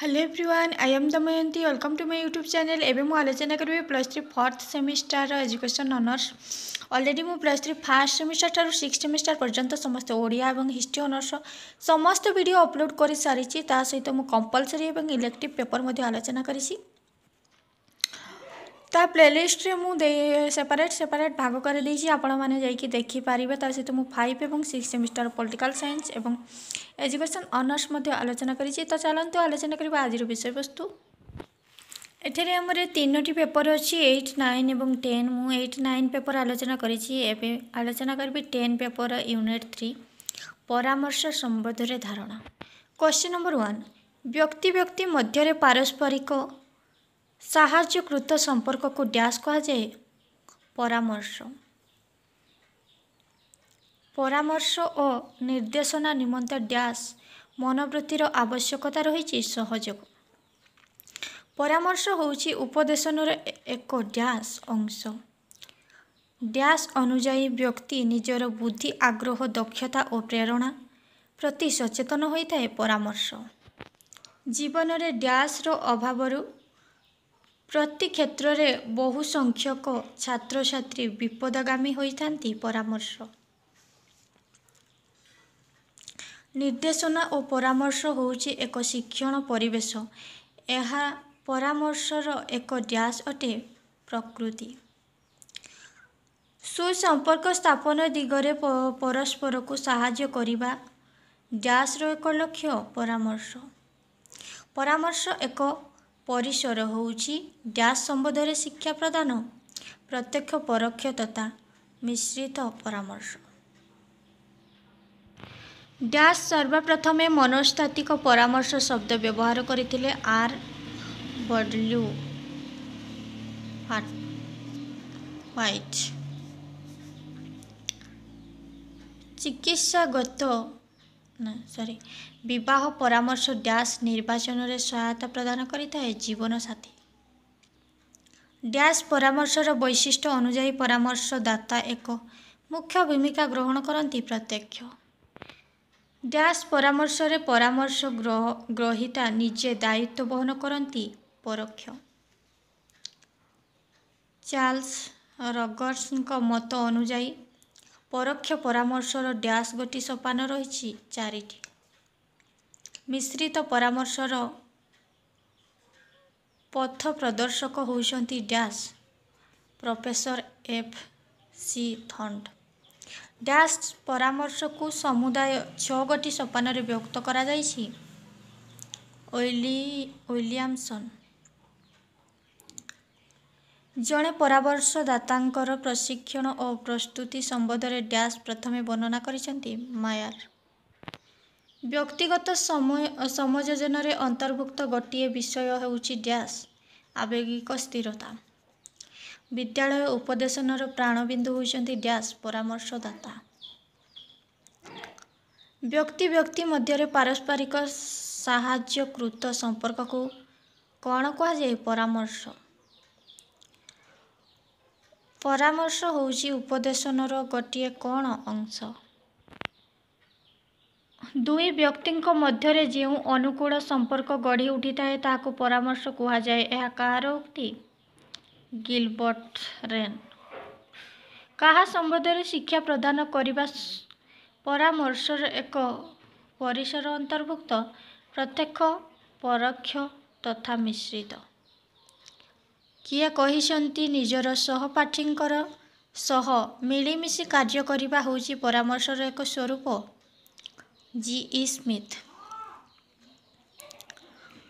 Hello everyone I am Damayanti welcome to my YouTube channel ଏବେ ମୁଁ ଆଲୋଚନା କରିବି plus three fourth semester education honours already ମୁଁ plus three first semester ଠାରୁ six semester ପର୍ଯ୍ୟନ୍ତ ସମସ୍ତ ଓଡ଼ିଆ ଏବଂ ହିଷ୍ଟ୍ରି ଅନର୍ସ ସମସ୍ତ ଭିଡ଼ିଓ ଅପଲୋଡ଼ କରିସାରିଛି ତା ସହିତ ମୁଁ କମ୍ପଲସରି ଏବଂ ଇଲେକ୍ଟିଭ୍ ପେପର୍ ମଧ୍ୟ ଆଲୋଚନା କରିଛି ତା ପ୍ଲେଲିଷ୍ଟରେ ମୁଁ ଦେଇ ସେପାରେଟ୍ ସେପାରେଟ୍ ଭାଗ କରିଦେଇଛି ଆପଣମାନେ ଯାଇକି ଦେଖିପାରିବେ ତା ସହିତ ମୁଁ ଫାଇଭ୍ ଏବଂ ସିକ୍ସ ସେମିଷ୍ଟାର ପଲିଟିକାଲ୍ ସାଇନ୍ସ ଏବଂ ଏଜୁକେସନ୍ ଅନର୍ସ ମଧ୍ୟ ଆଲୋଚନା କରିଛି ତ ଚାଲନ୍ତୁ ଆଲୋଚନା କରିବା ଆଜିର ବିଷୟବସ୍ତୁ ଏଠାରେ ଆମର ତିନୋଟି ପେପର୍ ଅଛି ଏଇଟ୍ ନାଇନ୍ ଏବଂ ଟେନ୍ ମୁଁ ଏଇଟ୍ ନାଇନ୍ ପେପର୍ ଆଲୋଚନା କରିଛି ଏବେ ଆଲୋଚନା କରିବି ଟେନ୍ ପେପର୍ ୟୁନିଟ୍ ଥ୍ରୀ ପରାମର୍ଶ ସମ୍ବନ୍ଧରେ ଧାରଣା କ୍ୱେଶ୍ଚିନ୍ ନମ୍ବର ୱାନ୍ ବ୍ୟକ୍ତି ବ୍ୟକ୍ତି ମଧ୍ୟରେ ପାରସ୍ପରିକ সাহায্যকৃত সম্পর্ককে ড্যাশ কুহযায় পরামর্শ পরামর্শ ও নির্দেশনা নিমন্তে ড্যাশ মনোবৃত্তির আবশ্যকতা রয়েছে সহযোগ পরামর্শ ହେଉଛି ଉପଦେଶନର ଏକ ଡ୍ୟାସ୍ ଅଂଶ ଡ୍ୟାସ୍ ଅନୁଯାୟୀ ବ୍ୟକ୍ତି ନିଜର ବୁଦ୍ଧି ଆଗ୍ରହ ଦକ୍ଷତା ଓ ପ୍ରେରଣା ପ୍ରତି ସଚେତନ ହୋଇଥାଏ ପରାମର୍ଶ ଜୀବନରେ ଡ୍ୟାସ୍ର ଅଭାବରୁ ପ୍ରତି କ୍ଷେତ୍ରରେ ବହୁ ସଂଖ୍ୟକ ଛାତ୍ରଛାତ୍ରୀ ବିପଦଗାମୀ ହୋଇଥାନ୍ତି ପରାମର୍ଶ ନିର୍ଦ୍ଦେଶନା ଓ ପରାମର୍ଶ ହେଉଛି ଏକ ଶିକ୍ଷଣ ପରିବେଶ ଏହା ପରାମର୍ଶର ଏକ ଡ୍ୟାସ୍ ଅଟେ ପ୍ରକୃତି ସୁସମ୍ପର୍କ ସ୍ଥାପନ ଦିଗରେ ପରସ୍ପରକୁ ସାହାଯ୍ୟ କରିବା ଡ୍ୟାସ୍ର ଏକ ଲକ୍ଷ୍ୟ ପରାମର୍ଶ ପରାମର୍ଶ ଏକ ପରିସର ହେଉଛି ଡ୍ୟାସ୍ ସମ୍ବନ୍ଧରେ ଶିକ୍ଷା ପ୍ରଦାନ ପ୍ରତ୍ୟକ୍ଷ ପରୋକ୍ଷ ତଥା ମିଶ୍ରିତ ପରାମର୍ଶ ଡ୍ୟାସ୍ ସର୍ବପ୍ରଥମେ ମନସ୍ତାତ୍ତ୍ୱିକ ପରାମର୍ଶ ଶବ୍ଦ ବ୍ୟବହାର କରିଥିଲେ ଆର୍ ବଡଲ୍ୟୁ ହ୍ୱାଇଟ୍ ଚିକିତ୍ସାଗତ ନା ସରି ବିବାହ ପରାମର୍ଶ ଡ୍ୟାସ୍ ନିର୍ବାଚନରେ ସହାୟତା ପ୍ରଦାନ କରିଥାଏ ଜୀବନସାଥୀ ଡ୍ୟାସ୍ ପରାମର୍ଶର ବୈଶିଷ୍ଟ୍ୟ ଅନୁଯାୟୀ ପରାମର୍ଶଦାତା ଏକ ମୁଖ୍ୟ ଭୂମିକା ଗ୍ରହଣ କରନ୍ତି ପ୍ରତ୍ୟକ୍ଷ ଡ୍ୟାସ୍ ପରାମର୍ଶରେ ପରାମର୍ଶ ଗ୍ରହୀତା ନିଜେ ଦାୟିତ୍ୱ ବହନ କରନ୍ତି ପରୋକ୍ଷ ଚାର୍ଲସ ରଗର୍ସଙ୍କ ମତ ଅନୁଯାୟୀ ପରୋକ୍ଷ ପରାମର୍ଶର ଡ୍ୟାସ୍ ଗୋଟି ସୋପାନ ରହିଛି ଚାରିଟି ମିଶ୍ରିତ ପରାମର୍ଶର ପଥ ପ୍ରଦର୍ଶକ ହେଉଛନ୍ତି ଡ୍ୟାସ୍ ପ୍ରଫେସର ଏଫ୍ ସି ଥଣ୍ଡ ଡ୍ୟାସ୍ ପରାମର୍ଶକୁ ସମୁଦାୟ ଛଅ ଗୋଟି ସୋପାନରେ ବ୍ୟକ୍ତ କରାଯାଇଛି ଓଲି ୱିଲିଆମସନ୍ ଜଣେ ପରାମର୍ଶଦାତାଙ୍କର ପ୍ରଶିକ୍ଷଣ ଓ ପ୍ରସ୍ତୁତି ସମ୍ବନ୍ଧରେ ଡ୍ୟାସ୍ ପ୍ରଥମେ ବର୍ଣ୍ଣନା କରିଛନ୍ତି ମାୟାର ବ୍ୟକ୍ତିଗତ ସମୟ ସମଯୋଜନାରେ ଅନ୍ତର୍ଭୁକ୍ତ ଗୋଟିଏ ବିଷୟ ହେଉଛି ଡ୍ୟାସ୍ ଆବେଗିକ ସ୍ଥିରତା ବିଦ୍ୟାଳୟ ଉପଦେଶନର ପ୍ରାଣବିନ୍ଦୁ ହେଉଛନ୍ତି ଡ୍ୟାସ୍ ପରାମର୍ଶଦାତା ବ୍ୟକ୍ତି ବ୍ୟକ୍ତି ମଧ୍ୟରେ ପାରସ୍ପରିକ ସାହାଯ୍ୟକୃତ ସମ୍ପର୍କକୁ କ'ଣ କୁହାଯାଏ ପରାମର୍ଶ ପରାମର୍ଶ ହେଉଛି ଉପଦେଶନର ଗୋଟିଏ କ'ଣ ଅଂଶ ଦୁଇ ବ୍ୟକ୍ତିଙ୍କ ମଧ୍ୟରେ ଯେଉଁ ଅନୁକୂଳ ସମ୍ପର୍କ ଗଢ଼ି ଉଠିଥାଏ ତାହାକୁ ପରାମର୍ଶ କୁହାଯାଏ ଏହା କାହାର ଉକ୍ତି ଗିଲବର୍ଟ ରେନ୍ କାହା ସମ୍ବନ୍ଧରେ ଶିକ୍ଷା ପ୍ରଦାନ କରିବା ପରାମର୍ଶର ଏକ ପରିସର ଅନ୍ତର୍ଭୁକ୍ତ ପ୍ରତ୍ୟକ୍ଷ ପରୋକ୍ଷ ତଥା ମିଶ୍ରିତ କିଏ କହିଛନ୍ତି ନିଜର ସହପାଠୀଙ୍କର ସହ ମିଳିମିଶି କାର୍ଯ୍ୟ କରିବା ହେଉଛି ପରାମର୍ଶର ଏକ ସ୍ୱରୂପ जी ई स्मिथ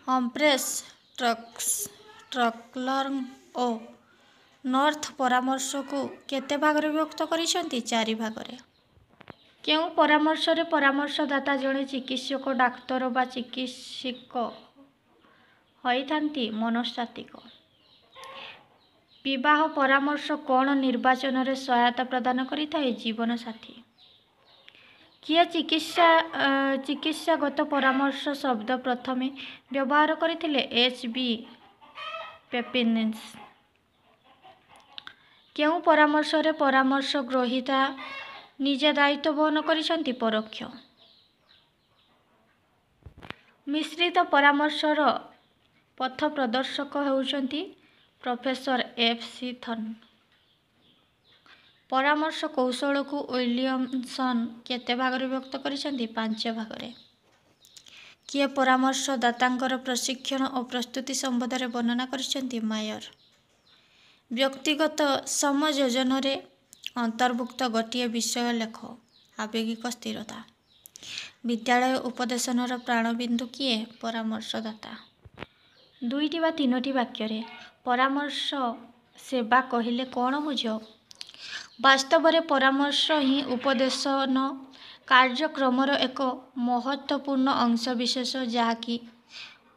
ହମ୍ପ୍ରେସ୍ ଟ୍ରକ୍ସ ଟ୍ରକ୍ଲର୍ଙ୍କ ଓ ନର୍ଥ ପରାମର୍ଶକୁ କେତେ ଭାଗରେ ବିଭକ୍ତ କରିଛନ୍ତି ଚାରି ଭାଗରେ କେଉଁ ପରାମର୍ଶରେ ପରାମର୍ଶଦାତା ଜଣେ ଚିକିତ୍ସକ ଡାକ୍ତର ବା ଚିକିତ୍ସିକ ହୋଇଥାନ୍ତି ମନସ୍ତାତ୍ତ୍ୱିକ ବିବାହ ପରାମର୍ଶ କ'ଣ ନିର୍ବାଚନରେ ସହାୟତା ପ୍ରଦାନ କରିଥାଏ ଜୀବନସାଥୀ କିଏ ଚିକିତ୍ସା ଚିକିତ୍ସାଗତ ପରାମର୍ଶ ଶବ୍ଦ ପ୍ରଥମେ ବ୍ୟବହାର କରିଥିଲେ ଏଚ୍ ବି ପେପିନ୍ସ କେଉଁ ପରାମର୍ଶରେ ପରାମର୍ଶ ଗ୍ରହୀତା ନିଜେ ଦାୟିତ୍ୱ ବହନ କରିଛନ୍ତି ପରୋକ୍ଷ ମିଶ୍ରିତ ପରାମର୍ଶର ପଥ ପ୍ରଦର୍ଶକ ହେଉଛନ୍ତି ପ୍ରଫେସର ଏଫ୍ ସି ଥର୍ନ ପରାମର୍ଶ କୌଶଳକୁ ୱିଲିୟମସନ୍ କେତେ ଭାଗରେ ବ୍ୟକ୍ତ କରିଛନ୍ତି ପାଞ୍ଚ ଭାଗରେ କିଏ ପରାମର୍ଶଦାତାଙ୍କର ପ୍ରଶିକ୍ଷଣ ଓ ପ୍ରସ୍ତୁତି ସମ୍ବନ୍ଧରେ ବର୍ଣ୍ଣନା କରିଛନ୍ତି ମାୟର ବ୍ୟକ୍ତିଗତ ସମଯୋଜନରେ ଅନ୍ତର୍ଭୁକ୍ତ ଗୋଟିଏ ବିଷୟ ଲେଖ ଆବେଗିକ ସ୍ଥିରତା ବିଦ୍ୟାଳୟ ଉପଦେଶନର ପ୍ରାଣବିନ୍ଦୁ କିଏ ପରାମର୍ଶଦାତା ଦୁଇଟି ବା ତିନୋଟି ବାକ୍ୟରେ ପରାମର୍ଶ ସେବା କହିଲେ କ'ଣ ବୁଝ ବାସ୍ତବରେ ପରାମର୍ଶ ହିଁ ଉପଦେଶନ କାର୍ଯ୍ୟକ୍ରମର ଏକ ମହତ୍ତ୍ୱପୂର୍ଣ୍ଣ ଅଂଶବିଶେଷ ଯାହାକି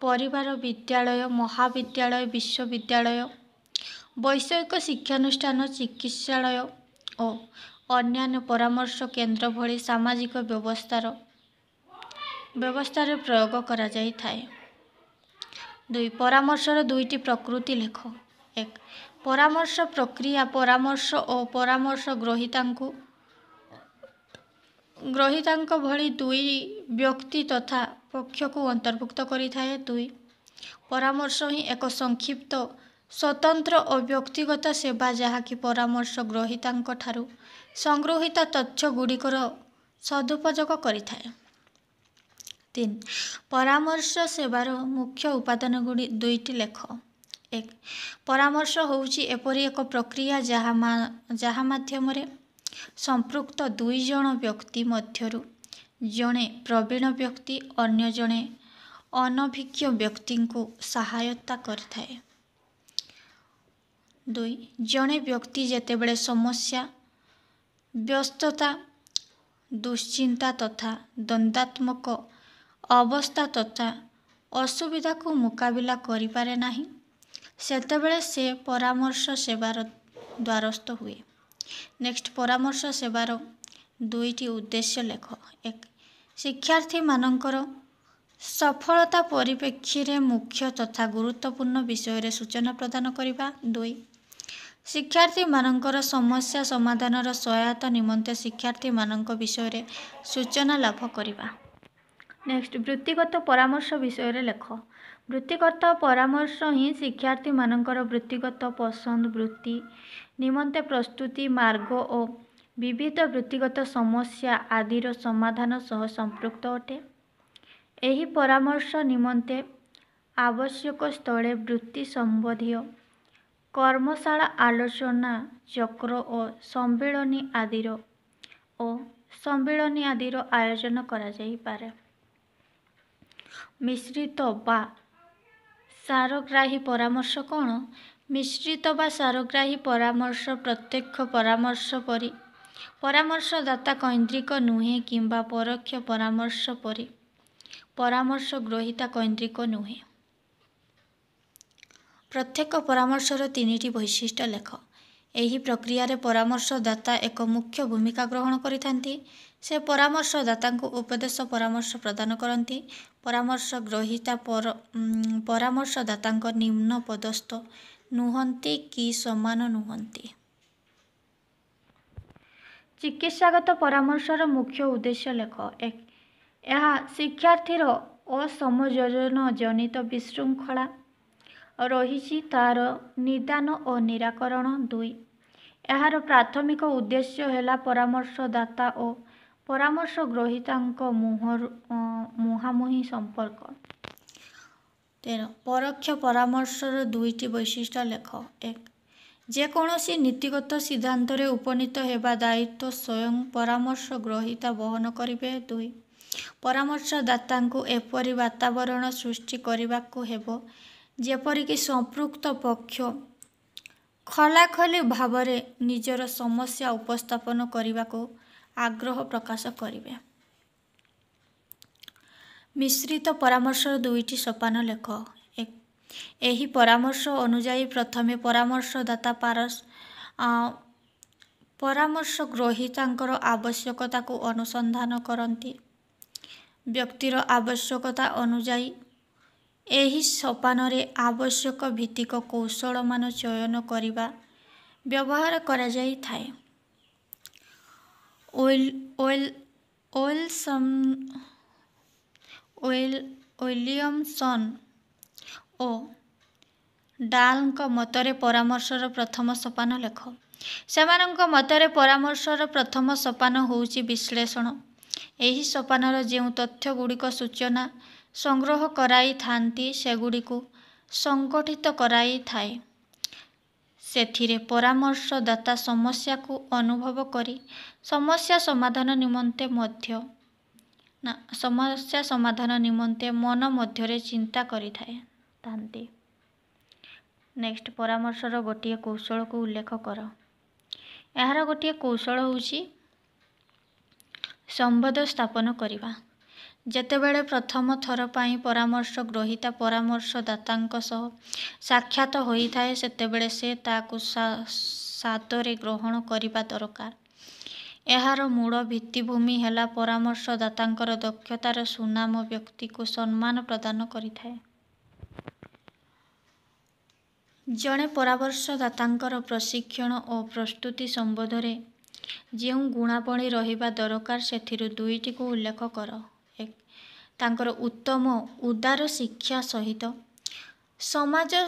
ପରିବାର ବିଦ୍ୟାଳୟ ମହାବିଦ୍ୟାଳୟ ବିଶ୍ୱବିଦ୍ୟାଳୟ ବୈଷୟିକ ଶିକ୍ଷାନୁଷ୍ଠାନ ଚିକିତ୍ସାଳୟ ଓ ଅନ୍ୟାନ୍ୟ ପରାମର୍ଶ କେନ୍ଦ୍ର ଭଳି ସାମାଜିକ ବ୍ୟବସ୍ଥାର ବ୍ୟବସ୍ଥାରେ ପ୍ରୟୋଗ କରାଯାଇଥାଏ ଦୁଇ ପରାମର୍ଶର ଦୁଇଟି ପ୍ରକୃତି ଲେଖ ଏକ ପରାମର୍ଶ ପ୍ରକ୍ରିୟା ପରାମର୍ଶ ଓ ପରାମର୍ଶ ଗ୍ରହୀତାଙ୍କୁ ଗ୍ରହୀତାଙ୍କ ଭଳି ଦୁଇ ବ୍ୟକ୍ତି ତଥା ପକ୍ଷକୁ ଅନ୍ତର୍ଭୁକ୍ତ କରିଥାଏ ଦୁଇ ପରାମର୍ଶ ହିଁ ଏକ ସଂକ୍ଷିପ୍ତ ସ୍ୱତନ୍ତ୍ର ଓ ବ୍ୟକ୍ତିଗତ ସେବା ଯାହାକି ପରାମର୍ଶ ଗ୍ରହୀତାଙ୍କ ଠାରୁ ସଂଗୃହୀତ ତଥ୍ୟଗୁଡ଼ିକର ସଦୁପଯୋଗ କରିଥାଏ ତିନି ପରାମର୍ଶ ସେବାର ମୁଖ୍ୟ ଉପାଦାନ ଗୁଡ଼ି ଦୁଇଟି ଲେଖ ଏକ ପରାମର୍ଶ ହେଉଛି ଏପରି ଏକ ପ୍ରକ୍ରିୟା ଯାହା ମା ଯାହା ମାଧ୍ୟମରେ ସମ୍ପୃକ୍ତ ଦୁଇ ଜଣ ବ୍ୟକ୍ତି ମଧ୍ୟରୁ ଜଣେ ପ୍ରବୀଣ ବ୍ୟକ୍ତି ଅନ୍ୟ ଜଣେ ଅନଭିଜ୍ଞ ବ୍ୟକ୍ତିଙ୍କୁ ସହାୟତା କରିଥାଏ ଦୁଇ ଜଣେ ବ୍ୟକ୍ତି ଯେତେବେଳେ ସମସ୍ୟା ବ୍ୟସ୍ତତା ଦୁଶ୍ଚିନ୍ତା ତଥା ଦନ୍ଦାତ୍ମକ ଅବସ୍ଥା ତଥା ଅସୁବିଧାକୁ ମୁକାବିଲା କରିପାରେ ନାହିଁ ସେତେବେଳେ ସେ ପରାମର୍ଶ ସେବାର ଦ୍ୱାରସ୍ଥ ହୁଏ ନେକ୍ସଟ ପରାମର୍ଶ ସେବାର ଦୁଇଟି ଉଦ୍ଦେଶ୍ୟ ଲେଖ ଏକ ଶିକ୍ଷାର୍ଥୀମାନଙ୍କର ସଫଳତା ପରିପ୍ରେକ୍ଷୀରେ ମୁଖ୍ୟ ତଥା ଗୁରୁତ୍ୱପୂର୍ଣ୍ଣ ବିଷୟରେ ସୂଚନା ପ୍ରଦାନ କରିବା ଦୁଇ ଶିକ୍ଷାର୍ଥୀମାନଙ୍କର ସମସ୍ୟା ସମାଧାନର ସହାୟତା ନିମନ୍ତେ ଶିକ୍ଷାର୍ଥୀମାନଙ୍କ ବିଷୟରେ ସୂଚନା ଲାଭ କରିବା ନେକ୍ସଟ ବୃତ୍ତିଗତ ପରାମର୍ଶ ବିଷୟରେ ଲେଖ ବୃତ୍ତିଗତ ପରାମର୍ଶ ହିଁ ଶିକ୍ଷାର୍ଥୀମାନଙ୍କର ବୃତ୍ତିଗତ ପସନ୍ଦ ବୃତ୍ତି ନିମନ୍ତେ ପ୍ରସ୍ତୁତି ମାର୍ଗ ଓ ବିବିଧ ବୃତ୍ତିଗତ ସମସ୍ୟା ଆଦିର ସମାଧାନ ସହ ସମ୍ପୃକ୍ତ ଅଟେ ଏହି ପରାମର୍ଶ ନିମନ୍ତେ ଆବଶ୍ୟକ ସ୍ଥଳେ ବୃତ୍ତି ସମ୍ବନ୍ଧୀୟ କର୍ମଶାଳା ଆଲୋଚନା ଚକ୍ର ଓ ସମ୍ମିଳନୀ ଆଦିର ଓ ସମ୍ମିଳନୀ ଆଦିର ଆୟୋଜନ କରାଯାଇପାରେ ମିଶ୍ରିତ ବା ସାରଗ୍ରାହୀ ପରାମର୍ଶ କ'ଣ ମିଶ୍ରିତ ବା ସାରଗ୍ରାହୀ ପରାମର୍ଶ ପ୍ରତ୍ୟକ୍ଷ ପରାମର୍ଶ ପରି ପରାମର୍ଶଦାତା କୈନ୍ଦ୍ରିକ ନୁହେଁ କିମ୍ବା ପରୋକ୍ଷ ପରାମର୍ଶ ପରି ପରାମର୍ଶ ଗ୍ରହୀତା କୈନ୍ଦ୍ରିକ ନୁହେଁ ପ୍ରତ୍ୟେକ ପରାମର୍ଶର ତିନିଟି ବୈଶିଷ୍ଟ୍ୟ ଲେଖ ଏହି ପ୍ରକ୍ରିୟାରେ ପରାମର୍ଶଦାତା ଏକ ମୁଖ୍ୟ ଭୂମିକା ଗ୍ରହଣ କରିଥାନ୍ତି ସେ ପରାମର୍ଶଦାତାଙ୍କୁ ଉପଦେଶ ପରାମର୍ଶ ପ୍ରଦାନ କରନ୍ତି ପରାମର୍ଶ ଗ୍ରହୀତା ପରାମର୍ଶଦାତାଙ୍କ ନିମ୍ନ ପଦସ୍ଥ ନୁହନ୍ତି କି ସମାନ ନୁହନ୍ତି ଚିକିତ୍ସାଗତ ପରାମର୍ଶର ମୁଖ୍ୟ ଉଦ୍ଦେଶ୍ୟ ଲେଖ ଏହା ଶିକ୍ଷାର୍ଥୀର ଅସମଯୋଜନ ଜନିତ ବିଶୃଙ୍ଖଳା ରହିଛି ତାର ନିଦାନ ଓ ନିରାକରଣ ଦୁଇ ଏହାର ପ୍ରାଥମିକ ଉଦ୍ଦେଶ୍ୟ ହେଲା ପରାମର୍ଶଦାତା ଓ ପରାମର୍ଶ ଗ୍ରହୀତାଙ୍କ ମୁହଁରୁ ମୁହାଁମୁହିଁ ସମ୍ପର୍କ ତେର ପରୋକ୍ଷ ପରାମର୍ଶର ଦୁଇଟି ବୈଶିଷ୍ଟ୍ୟ ଲେଖ ଏକ ଯେକୌଣସି ନୀତିଗତ ସିଦ୍ଧାନ୍ତରେ ଉପନୀତ ହେବା ଦାୟିତ୍ୱ ସ୍ୱୟଂ ପରାମର୍ଶ ଗ୍ରହୀତା ବହନ କରିବେ ଦୁଇ ପରାମର୍ଶଦାତାଙ୍କୁ ଏପରି ବାତାବରଣ ସୃଷ୍ଟି କରିବାକୁ ହେବ ଯେପରିକି ସମ୍ପୃକ୍ତ ପକ୍ଷ ଖଲାଖଲି ଭାବରେ ନିଜର ସମସ୍ୟା ଉପସ୍ଥାପନ କରିବାକୁ ଆଗ୍ରହ ପ୍ରକାଶ କରିବେ ମିଶ୍ରିତ ପରାମର୍ଶର ଦୁଇଟି ସୋପାନ ଲେଖ ଏହି ପରାମର୍ଶ ଅନୁଯାୟୀ ପ୍ରଥମେ ପରାମର୍ଶଦାତା ପାରସ ପରାମର୍ଶ ଗ୍ରହୀତାଙ୍କର ଆବଶ୍ୟକତାକୁ ଅନୁସନ୍ଧାନ କରନ୍ତି ବ୍ୟକ୍ତିର ଆବଶ୍ୟକତା ଅନୁଯାୟୀ ଏହି ସୋପାନରେ ଆବଶ୍ୟକ ଭିତ୍ତିକ କୌଶଳମାନ ଚୟନ କରିବା ବ୍ୟବହାର କରାଯାଇଥାଏ ୱିଲିୟମସନ୍ ଓ ଡାଲଙ୍କ ମତରେ ପରାମର୍ଶର ପ୍ରଥମ ସୋପାନ ଲେଖ ସେମାନଙ୍କ ମତରେ ପରାମର୍ଶର ପ୍ରଥମ ସୋପାନ ହେଉଛି ବିଶ୍ଳେଷଣ ଏହି ସୋପାନର ଯେଉଁ ତଥ୍ୟଗୁଡ଼ିକ ସୂଚନା ସଂଗ୍ରହ କରାଇଥାନ୍ତି ସେଗୁଡ଼ିକୁ ସଂଗଠିତ କରାଇଥାଏ ସେଥିରେ ପରାମର୍ଶଦାତା ସମସ୍ୟାକୁ ଅନୁଭବ କରି ସମସ୍ୟା ସମାଧାନ ନିମନ୍ତେ ମଧ୍ୟ ସମସ୍ୟା ସମାଧାନ ନିମନ୍ତେ ମନ ମଧ୍ୟରେ ଚିନ୍ତା କରିଥାଏ ଥାନ୍ତି ନେକ୍ସଟ ପରାମର୍ଶର ଗୋଟିଏ କୌଶଳକୁ ଉଲ୍ଲେଖ କର ଏହାର ଗୋଟିଏ କୌଶଳ ହେଉଛି ସମ୍ବନ୍ଧ ସ୍ଥାପନ କରିବା ଯେତେବେଳେ ପ୍ରଥମ ଥର ପାଇଁ ପରାମର୍ଶ ଗ୍ରହୀତା ପରାମର୍ଶଦାତାଙ୍କ ସହ ସାକ୍ଷାତ ହୋଇଥାଏ ସେତେବେଳେ ସେ ତାକୁ ସାଦରେ ଗ୍ରହଣ କରିବା ଦରକାର ଏହାର ମୂଳ ଭିତ୍ତିଭୂମି ହେଲା ପରାମର୍ଶଦାତାଙ୍କର ଦକ୍ଷତାର ସୁନାମ ବ୍ୟକ୍ତିକୁ ସମ୍ମାନ ପ୍ରଦାନ କରିଥାଏ ଜଣେ ପରାମର୍ଶଦାତାଙ୍କର ପ୍ରଶିକ୍ଷଣ ଓ ପ୍ରସ୍ତୁତି ସମ୍ବନ୍ଧରେ ଯେଉଁ ଗୁଣାପଣି ରହିବା ଦରକାର ସେଥିରୁ ଦୁଇଟିକୁ ଉଲ୍ଲେଖ କର ତାଙ୍କର ଉତ୍ତମ ଉଦାର ଶିକ୍ଷା ସହିତ ସମାଜ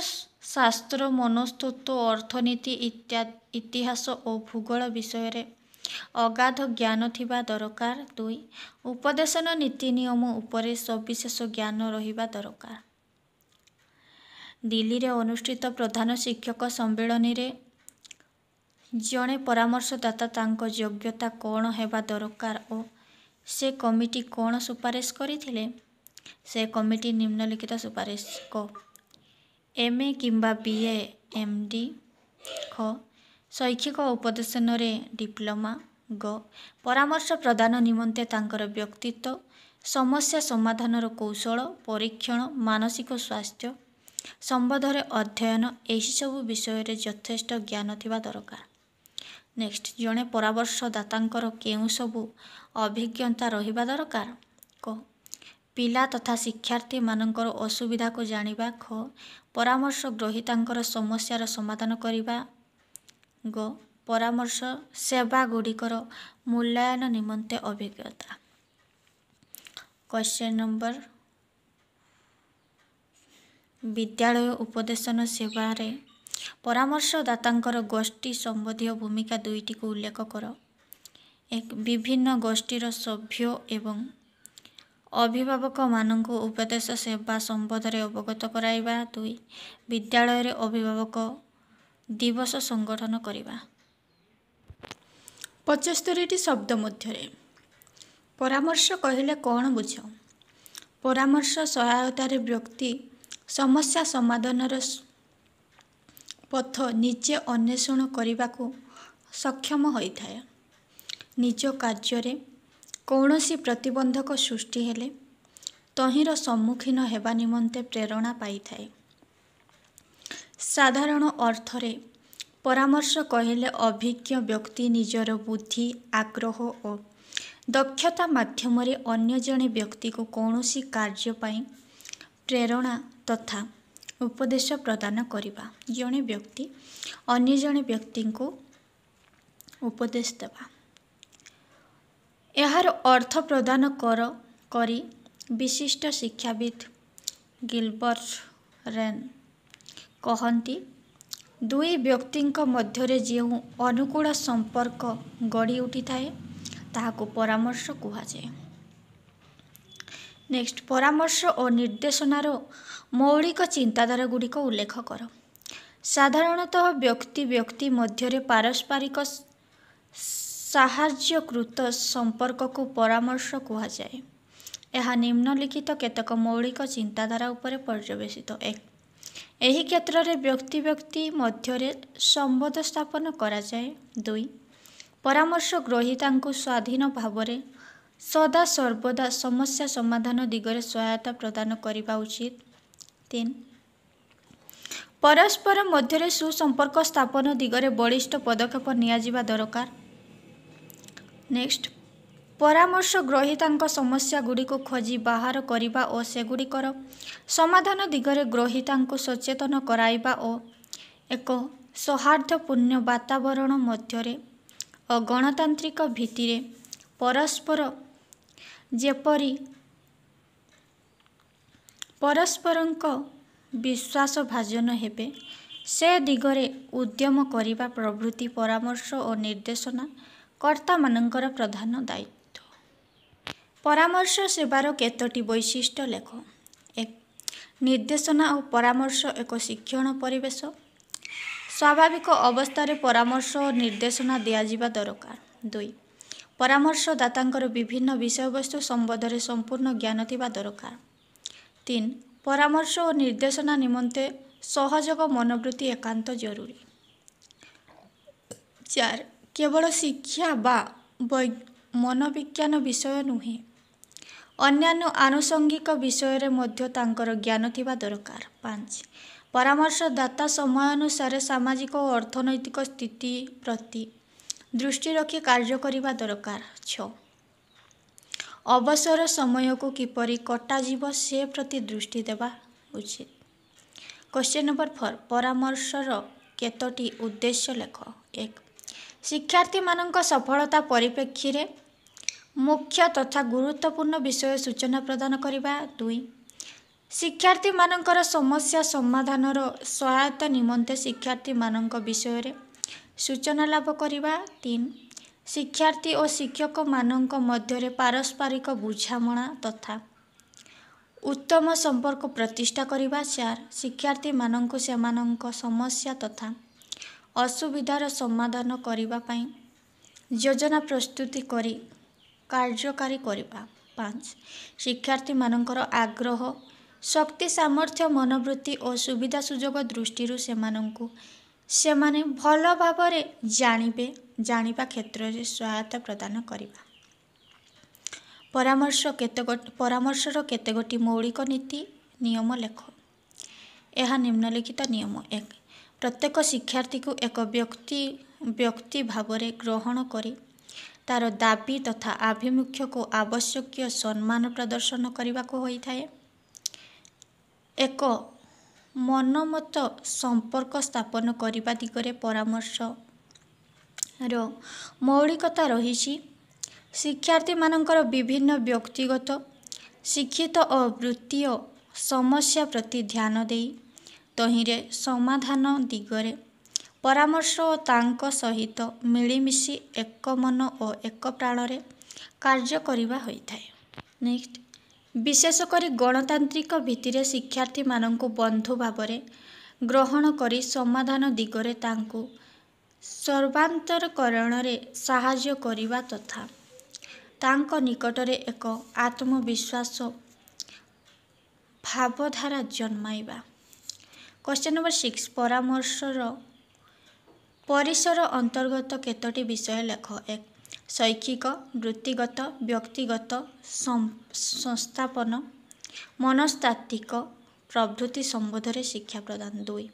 ଶାସ୍ତ୍ର ମନସ୍ତତ୍ଵ ଅର୍ଥନୀତି ଇତ୍ୟାଦି ଇତିହାସ ଓ ଭୂଗୋଳ ବିଷୟରେ ଅଗାଧ ଜ୍ଞାନ ଥିବା ଦରକାର ଦୁଇ ଉପଦେଶନ ନୀତି ନିୟମ ଉପରେ ସବିଶେଷ ଜ୍ଞାନ ରହିବା ଦରକାର ଦିଲ୍ଲୀରେ ଅନୁଷ୍ଠିତ ପ୍ରଧାନ ଶିକ୍ଷକ ସମ୍ମିଳନୀରେ ଜଣେ ପରାମର୍ଶଦାତା ତାଙ୍କ ଯୋଗ୍ୟତା କ'ଣ ହେବା ଦରକାର ଓ ସେ କମିଟି କ'ଣ ସୁପାରିଶ କରିଥିଲେ ସେ କମିଟି ନିମ୍ନଲିଖିତ ସୁପାରିଶ କ ଏମ୍ ଏ କିମ୍ବା ବି ଏ ଏମ୍ ଡି ଖ ଶୈକ୍ଷିକ ଉପଦେଶନରେ ଡିପ୍ଲୋମା ଗ ପରାମର୍ଶ ପ୍ରଦାନ ନିମନ୍ତେ ତାଙ୍କର ବ୍ୟକ୍ତିତ୍ୱ ସମସ୍ୟା ସମାଧାନର କୌଶଳ ପରୀକ୍ଷଣ ମାନସିକ ସ୍ୱାସ୍ଥ୍ୟ ସମ୍ବନ୍ଧରେ ଅଧ୍ୟୟନ ଏହିସବୁ ବିଷୟରେ ଯଥେଷ୍ଟ ଜ୍ଞାନ ଥିବା ଦରକାର ନେକ୍ସଟ ଜଣେ ପରାମର୍ଶଦାତାଙ୍କର କେଉଁ ସବୁ ଅଭିଜ୍ଞତା ରହିବା ଦରକାର କ ପିଲା ତଥା ଶିକ୍ଷାର୍ଥୀମାନଙ୍କର ଅସୁବିଧାକୁ ଜାଣିବା ଖ ପରାମର୍ଶ ଗ୍ରହୀତାଙ୍କର ସମସ୍ୟାର ସମାଧାନ କରିବା ଗ ପରାମର୍ଶ ସେବା ଗୁଡ଼ିକର ମୂଲ୍ୟାୟନ ନିମନ୍ତେ ଅଭିଜ୍ଞତା କ୍ୱେଶ୍ଚନ୍ ନମ୍ବର ବିଦ୍ୟାଳୟ ଉପଦେଶନ ସେବାରେ ପରାମର୍ଶଦାତାଙ୍କର ଗୋଷ୍ଠୀ ସମ୍ବନ୍ଧୀୟ ଭୂମିକା ଦୁଇଟିକୁ ଉଲ୍ଲେଖ କର ଏକ ବିଭିନ୍ନ ଗୋଷ୍ଠୀର ସଭ୍ୟ ଏବଂ ଅଭିଭାବକମାନଙ୍କୁ ଉପଦେଶ ସେବା ସମ୍ବନ୍ଧରେ ଅବଗତ କରାଇବା ଦୁଇ ବିଦ୍ୟାଳୟରେ ଅଭିଭାବକ ଦିବସ ସଂଗଠନ କରିବା ପଞ୍ଚସ୍ତରୀଟି ଶବ୍ଦ ମଧ୍ୟରେ ପରାମର୍ଶ କହିଲେ କ'ଣ ବୁଝ ପରାମର୍ଶ ସହାୟତାରେ ବ୍ୟକ୍ତି ସମସ୍ୟା ସମାଧାନର ପଥ ନିଜେ ଅନ୍ୱେଷଣ କରିବାକୁ ସକ୍ଷମ ହୋଇଥାଏ ନିଜ କାର୍ଯ୍ୟରେ କୌଣସି ପ୍ରତିବନ୍ଧକ ସୃଷ୍ଟି ହେଲେ ତହିଁର ସମ୍ମୁଖୀନ ହେବା ନିମନ୍ତେ ପ୍ରେରଣା ପାଇଥାଏ ସାଧାରଣ ଅର୍ଥରେ ପରାମର୍ଶ କହିଲେ ଅଭିଜ୍ଞ ବ୍ୟକ୍ତି ନିଜର ବୁଦ୍ଧି ଆଗ୍ରହ ଓ ଦକ୍ଷତା ମାଧ୍ୟମରେ ଅନ୍ୟ ଜଣେ ବ୍ୟକ୍ତିକୁ କୌଣସି କାର୍ଯ୍ୟ ପାଇଁ ପ୍ରେରଣା ତଥା ଉପଦେଶ ପ୍ରଦାନ କରିବା ଜଣେ ବ୍ୟକ୍ତି ଅନ୍ୟ ଜଣେ ବ୍ୟକ୍ତିଙ୍କୁ ଉପଦେଶ ଦେବା ଏହାର ଅର୍ଥ ପ୍ରଦାନ କର କରି ବିଶିଷ୍ଟ ଶିକ୍ଷାବିତ୍ ଗିଲବର୍ଟ ରେନ୍ କହନ୍ତି ଦୁଇ ବ୍ୟକ୍ତିଙ୍କ ମଧ୍ୟରେ ଯେଉଁ ଅନୁକୂଳ ସମ୍ପର୍କ ଗଢ଼ି ଉଠିଥାଏ ତାହାକୁ ପରାମର୍ଶ କୁହାଯାଏ ନେକ୍ସଟ ପରାମର୍ଶ ଓ ନିର୍ଦ୍ଦେଶନାର ମୌଳିକ ଚିନ୍ତାଧାରା ଗୁଡ଼ିକ ଉଲ୍ଲେଖ କର ସାଧାରଣତଃ ବ୍ୟକ୍ତି ବ୍ୟକ୍ତି ମଧ୍ୟରେ ପାରସ୍ପରିକ ସାହାଯ୍ୟକୃତ ସମ୍ପର୍କକୁ ପରାମର୍ଶ କୁହାଯାଏ ଏହା ନିମ୍ନଲିଖିତ କେତେକ ମୌଳିକ ଚିନ୍ତାଧାରା ଉପରେ ପର୍ଯ୍ୟବେସିତ ଏକ ଏହି କ୍ଷେତ୍ରରେ ବ୍ୟକ୍ତି ବ୍ୟକ୍ତି ମଧ୍ୟରେ ସମ୍ବନ୍ଧ ସ୍ଥାପନ କରାଯାଏ ଦୁଇ ପରାମର୍ଶ ଗ୍ରହୀତାଙ୍କୁ ସ୍ୱାଧୀନ ଭାବରେ ସଦାସର୍ବଦା ସମସ୍ୟା ସମାଧାନ ଦିଗରେ ସହାୟତା ପ୍ରଦାନ କରିବା ଉଚିତ ତିନ ପରସ୍ପର ମଧ୍ୟରେ ସୁସମ୍ପର୍କ ସ୍ଥାପନ ଦିଗରେ ବଳିଷ୍ଠ ପଦକ୍ଷେପ ନିଆଯିବା ଦରକାର ନେକ୍ସଟ ପରାମର୍ଶ ଗ୍ରହୀତାଙ୍କ ସମସ୍ୟାଗୁଡ଼ିକୁ ଖୋଜି ବାହାର କରିବା ଓ ସେଗୁଡ଼ିକର ସମାଧାନ ଦିଗରେ ଗ୍ରହୀତାଙ୍କୁ ସଚେତନ କରାଇବା ଓ ଏକ ସୌହାର୍ଦ୍ଦ୍ୟପୂର୍ଣ୍ଣ ବାତାବରଣ ମଧ୍ୟରେ ଓ ଗଣତାନ୍ତ୍ରିକ ଭିତ୍ତିରେ ପରସ୍ପର ଯେପରି ପରସ୍ପରଙ୍କ ବିଶ୍ୱାସଭାଜନ ହେବେ। ସେ ଦିଗରେ ଉଦ୍ୟମ କରିବା ପ୍ରଭୃତି ପରାମର୍ଶ ଓ ନିର୍ଦ୍ଦେଶନା କର୍ତ୍ତାମାନଙ୍କର ପ୍ରଧାନ ଦାୟିତ୍ୱ। ପରାମର୍ଶ ସେବାର କେତୋଟି ବୈଶିଷ୍ଟ୍ୟ ଲେଖ। ଏକ ନିର୍ଦ୍ଦେଶନା ଓ ପରାମର୍ଶ ଏକ ଶିକ୍ଷଣ ପରିବେଶ। ସ୍ୱାଭାବିକ ଅବସ୍ଥାରେ ପରାମର୍ଶ ଓ ନିର୍ଦ୍ଦେଶନା ଦିଆଯିବା ଦରକାର। ଦୁଇ ପରାମର୍ଶଦାତାଙ୍କର ବିଭିନ୍ନ ବିଷୟବସ୍ତୁ ସମ୍ବନ୍ଧରେ ସମ୍ପୂର୍ଣ୍ଣ ଜ୍ଞାନ ଥିବା ଦରକାର। তিন পরামর্শ ও নির্দেশনা নিমন্তে সহযোগ মনোবৃত্তি একান্ত জরুরি চার কেবল শিক্ষা বা মনোবিজ্ঞান বিষয় নুহে অন্যান্য আনুষঙ্গিক বিষয়ের মধ্যে তাঁর জ্ঞান থাকা দরকার পাঁচ পরামর্শদাতা সময় অনুসারে সামাজিক ও অর্থনৈতিক স্থিতি প্রতি দৃষ্টি রাখি কার্য করা দরকার ছ ଅବସର ସମୟକୁ କିପରି କଟାଯିବ ସେ ପ୍ରତି ଦୃଷ୍ଟି ଦେବା ଉଚିତ କୋଶ୍ଚିନ୍ ନମ୍ବର ଫୋର୍ ପରାମର୍ଶର କେତୋଟି ଉଦ୍ଦେଶ୍ୟ ଲେଖ ଏକ ଶିକ୍ଷାର୍ଥୀମାନଙ୍କ ସଫଳତା ପରିପ୍ରେକ୍ଷୀରେ ମୁଖ୍ୟ ତଥା ଗୁରୁତ୍ୱପୂର୍ଣ୍ଣ ବିଷୟ ସୂଚନା ପ୍ରଦାନ କରିବା ଦୁଇ ଶିକ୍ଷାର୍ଥୀମାନଙ୍କର ସମସ୍ୟା ସମାଧାନର ସହାୟତା ନିମନ୍ତେ ଶିକ୍ଷାର୍ଥୀମାନଙ୍କ ବିଷୟରେ ସୂଚନା ଲାଭ କରିବା ତିନି ଶିକ୍ଷାର୍ଥୀ ଓ ଶିକ୍ଷକମାନଙ୍କ ମଧ୍ୟରେ ପାରସ୍ପରିକ ବୁଝାମଣା ତଥା ଉତ୍ତମ ସମ୍ପର୍କ ପ୍ରତିଷ୍ଠା କରିବା ଚାର ଶିକ୍ଷାର୍ଥୀମାନଙ୍କୁ ସେମାନଙ୍କ ସମସ୍ୟା ତଥା ଅସୁବିଧାର ସମାଧାନ କରିବା ପାଇଁ ଯୋଜନା ପ୍ରସ୍ତୁତି କରି କାର୍ଯ୍ୟକାରୀ କରିବା ପାଞ୍ଚ ଶିକ୍ଷାର୍ଥୀମାନଙ୍କର ଆଗ୍ରହ ଶକ୍ତି ସାମର୍ଥ୍ୟ ମନୋବୃତ୍ତି ଓ ସୁବିଧା ସୁଯୋଗ ଦୃଷ୍ଟିରୁ ସେମାନଙ୍କୁ ସେମାନେ ଭଲ ଭାବରେ ଜାଣିବେ ଜାଣିବା କ୍ଷେତ୍ରରେ ସହାୟତା ପ୍ରଦାନ କରିବା ପରାମର୍ଶ କେତେକ ପରାମର୍ଶର କେତେଗୋଟି ମୌଳିକ ନୀତି ନିୟମ ଲେଖ ଏହା ନିମ୍ନଲିଖିତ ନିୟମ ଏକ ପ୍ରତ୍ୟେକ ଶିକ୍ଷାର୍ଥୀକୁ ଏକ ବ୍ୟକ୍ତି ବ୍ୟକ୍ତି ଭାବରେ ଗ୍ରହଣ କରି ତା'ର ଦାବି ତଥା ଆଭିମୁଖ୍ୟକୁ ଆବଶ୍ୟକୀୟ ସମ୍ମାନ ପ୍ରଦର୍ଶନ କରିବାକୁ ହୋଇଥାଏ ଏକ ମନମତ ସମ୍ପର୍କ ସ୍ଥାପନ କରିବା ଦିଗରେ ପରାମର୍ଶ ର ମୌଳିକତା ରହିଛି ଶିକ୍ଷାର୍ଥୀମାନଙ୍କର ବିଭିନ୍ନ ବ୍ୟକ୍ତିଗତ ଶିକ୍ଷିତ ଓ ବୃତ୍ତୀୟ ସମସ୍ୟା ପ୍ରତି ଧ୍ୟାନ ଦେଇ ତହିଁରେ ସମାଧାନ ଦିଗରେ ପରାମର୍ଶ ଓ ତାଙ୍କ ସହିତ ମିଳିମିଶି ଏକ ମନ ଓ ଏକ ପ୍ରାଣରେ କାର୍ଯ୍ୟ କରିବା ହୋଇଥାଏ ନେକ୍ସଟ ବିଶେଷ କରି ଗଣତାନ୍ତ୍ରିକ ଭିତ୍ତିରେ ଶିକ୍ଷାର୍ଥୀମାନଙ୍କୁ ବନ୍ଧୁ ଭାବରେ ଗ୍ରହଣ କରି ସମାଧାନ ଦିଗରେ ତାଙ୍କୁ ସର୍ବାନ୍ତରକରଣରେ ସାହାଯ୍ୟ କରିବା ତଥା ତାଙ୍କ ନିକଟରେ ଏକ ଆତ୍ମବିଶ୍ୱାସ ଭାବଧାରା ଜନ୍ମାଇବା କ୍ୱେଶ୍ଚନ୍ ନମ୍ବର ସିକ୍ସ ପରାମର୍ଶର ପରିସର ଅନ୍ତର୍ଗତ କେତୋଟି ବିଷୟ ଲେଖ ଏକ ଶୈକ୍ଷିକ ବୃତ୍ତିଗତ ବ୍ୟକ୍ତିଗତ ସଂସ୍ଥାପନ ମନସ୍ତାତ୍ତ୍ୱିକ ପ୍ରଭୃତି ସମ୍ବନ୍ଧରେ ଶିକ୍ଷା ପ୍ରଦାନ ଦୁଇ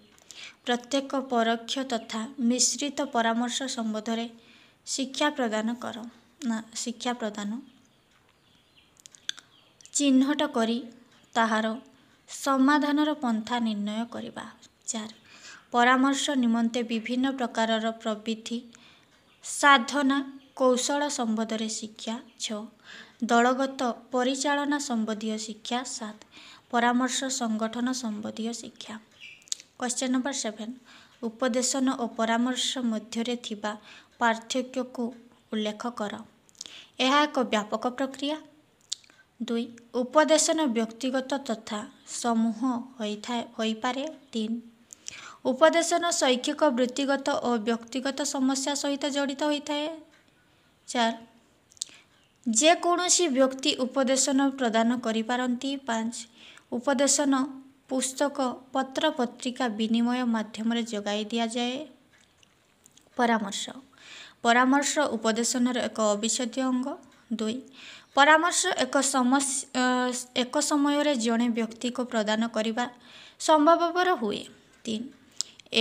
ପ୍ରତ୍ୟେକ ପରୋକ୍ଷ ତଥା ମିଶ୍ରିତ ପରାମର୍ଶ ସମ୍ବନ୍ଧରେ ଶିକ୍ଷା ପ୍ରଦାନ କର ଶିକ୍ଷା ପ୍ରଦାନ ଚିହ୍ନଟ କରି ତାହାର ସମାଧାନର ପନ୍ଥା ନିର୍ଣ୍ଣୟ କରିବା ଚାରି ପରାମର୍ଶ ନିମନ୍ତେ ବିଭିନ୍ନ ପ୍ରକାରର ପ୍ରବୃତ୍ତି ସାଧନା କୌଶଳ ସମ୍ବନ୍ଧରେ ଶିକ୍ଷା ଛଅ ଦଳଗତ ପରିଚାଳନା ସମ୍ବନ୍ଧୀୟ ଶିକ୍ଷା ସାତ ପରାମର୍ଶ ସଂଗଠନ ସମ୍ବନ୍ଧୀୟ ଶିକ୍ଷା କ୍ୱେଶ୍ଚନ୍ ନମ୍ବର ସେଭେନ୍ ଉପଦେଶନ ଓ ପରାମର୍ଶ ମଧ୍ୟରେ ଥିବା ପାର୍ଥକ୍ୟକୁ ଉଲ୍ଲେଖ କର ଏହା ଏକ ବ୍ୟାପକ ପ୍ରକ୍ରିୟା ଦୁଇ ଉପଦେଶନ ବ୍ୟକ୍ତିଗତ ତଥା ସମୂହ ହୋଇଥାଏ ହୋଇପାରେ ତିନି ଉପଦେଶନ ଶୈକ୍ଷିକ ବୃତ୍ତିଗତ ଓ ବ୍ୟକ୍ତିଗତ ସମସ୍ୟା ସହିତ ଜଡ଼ିତ ହୋଇଥାଏ ଚାରି ଯେକୌଣସି ବ୍ୟକ୍ତି ଉପଦେଶନ ପ୍ରଦାନ କରିପାରନ୍ତି ପାଞ୍ଚ ଉପଦେଶନ ପୁସ୍ତକ ପତ୍ର ପତ୍ରିକା ବିନିମୟ ମାଧ୍ୟମରେ ଯୋଗାଇ ଦିଆଯାଏ ପରାମର୍ଶ ପରାମର୍ଶ ଉପଦେଶନର ଏକ ଅବିଚ୍ଛେଦ୍ୟ ଅଙ୍ଗ ଦୁଇ ପରାମର୍ଶ ଏକ ସମସ୍ୟା ଏକ ସମୟରେ ଜଣେ ବ୍ୟକ୍ତିକୁ ପ୍ରଦାନ କରିବା ସମ୍ଭବପର ହୁଏ ତିନି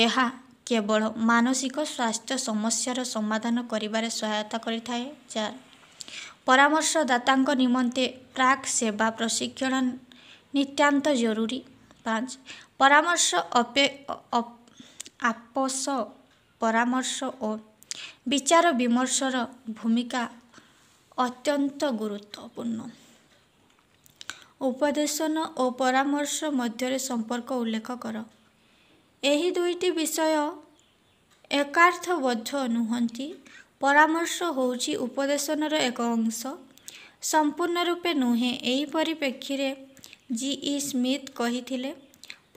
ଏହା କେବଳ ମାନସିକ ସ୍ୱାସ୍ଥ୍ୟ ସମସ୍ୟାର ସମାଧାନ କରିବାରେ ସହାୟତା କରିଥାଏ ଚାର ପରାମର୍ଶଦାତାଙ୍କ ନିମନ୍ତେ ପ୍ରାକ୍ ସେବା ପ୍ରଶିକ୍ଷଣ ନିତ୍ୟାନ୍ତ ଜରୁରୀ ପାଞ୍ଚ ପରାମର୍ଶ ଅପେ ଆପୋଷ ପରାମର୍ଶ ଓ ବିଚାର ବିମର୍ଶର ଭୂମିକା ଅତ୍ୟନ୍ତ ଗୁରୁତ୍ୱପୂର୍ଣ୍ଣ ଉପଦେଶନ ଓ ପରାମର୍ଶ ମଧ୍ୟରେ ସମ୍ପର୍କ ଉଲ୍ଲେଖ କର ଏହି ଦୁଇଟି ବିଷୟ ଏକାର୍ଥବଦ୍ଧ ନୁହନ୍ତି ପରାମର୍ଶ ହେଉଛି ଉପଦେଶନର ଏକ ଅଂଶ ସମ୍ପୂର୍ଣ୍ଣ ରୂପେ ନୁହେଁ ଏହି ପରିପ୍ରେକ୍ଷୀରେ ଜି ଇ ସ୍ମିଥ୍ କହିଥିଲେ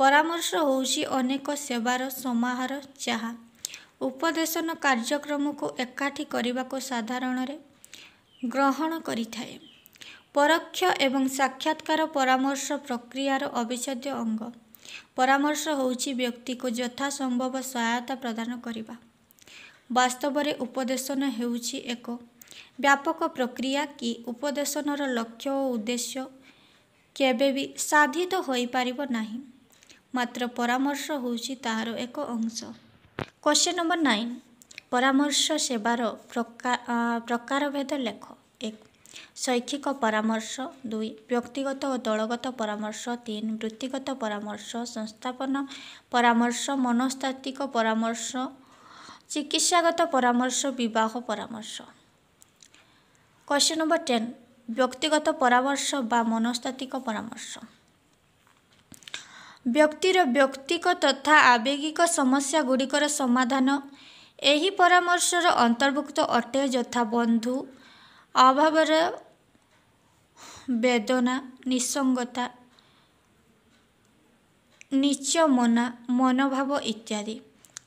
ପରାମର୍ଶ ହେଉଛି ଅନେକ ସେବାର ସମାହାର ଯାହା ଉପଦେଶନ କାର୍ଯ୍ୟକ୍ରମକୁ ଏକାଠି କରିବାକୁ ସାଧାରଣରେ ଗ୍ରହଣ କରିଥାଏ ପରୋକ୍ଷ ଏବଂ ସାକ୍ଷାତକାର ପରାମର୍ଶ ପ୍ରକ୍ରିୟାର ଅବିଚ୍ଛେଦ୍ୟ ଅଙ୍ଗ ପରାମର୍ଶ ହେଉଛି ବ୍ୟକ୍ତିକୁ ଯଥାସମ୍ଭବ ସହାୟତା ପ୍ରଦାନ କରିବା ବାସ୍ତବରେ ଉପଦେଶନ ହେଉଛି ଏକ ବ୍ୟାପକ ପ୍ରକ୍ରିୟା କି ଉପଦେଶନର ଲକ୍ଷ୍ୟ ଓ ଉଦ୍ଦେଶ୍ୟ କେବେ ବି ସାଧିତ ହୋଇପାରିବ ନାହିଁ ମାତ୍ର ପରାମର୍ଶ ହେଉଛି ତାହାର ଏକ ଅଂଶ କ୍ୱେଶ୍ଚନ୍ ନମ୍ବର ନାଇନ୍ ପରାମର୍ଶ ସେବାର ପ୍ରକାରଭେଦ ଲେଖ ଏକ ଶୈକ୍ଷିକ ପରାମର୍ଶ ଦୁଇ ବ୍ୟକ୍ତିଗତ ଓ ଦଳଗତ ପରାମର୍ଶ ତିନି ବୃତ୍ତିଗତ ପରାମର୍ଶ ସଂସ୍ଥାପନ ପରାମର୍ଶ ମନସ୍ତାତ୍ତ୍ୱିକ ପରାମର୍ଶ ଚିକିତ୍ସାଗତ ପରାମର୍ଶ ବିବାହ ପରାମର୍ଶ କ୍ୱେଶ୍ଚନ୍ ନମ୍ବର ଟେନ୍ ବ୍ୟକ୍ତିଗତ ପରାମର୍ଶ ବା ମନସ୍ତାତ୍ତ୍ୱିକ ପରାମର୍ଶ ବ୍ୟକ୍ତିର ବ୍ୟକ୍ତିକ ତଥା ଆବେଗିକ ସମସ୍ୟା ଗୁଡ଼ିକର ସମାଧାନ ଏହି ପରାମର୍ଶର ଅନ୍ତର୍ଭୁକ୍ତ ଅଟେ ଯଥା ବନ୍ଧୁ ଅଭାବର ବେଦନା ନିସଙ୍ଗତା ନିଚ ମନା ମନୋଭାବ ଇତ୍ୟାଦି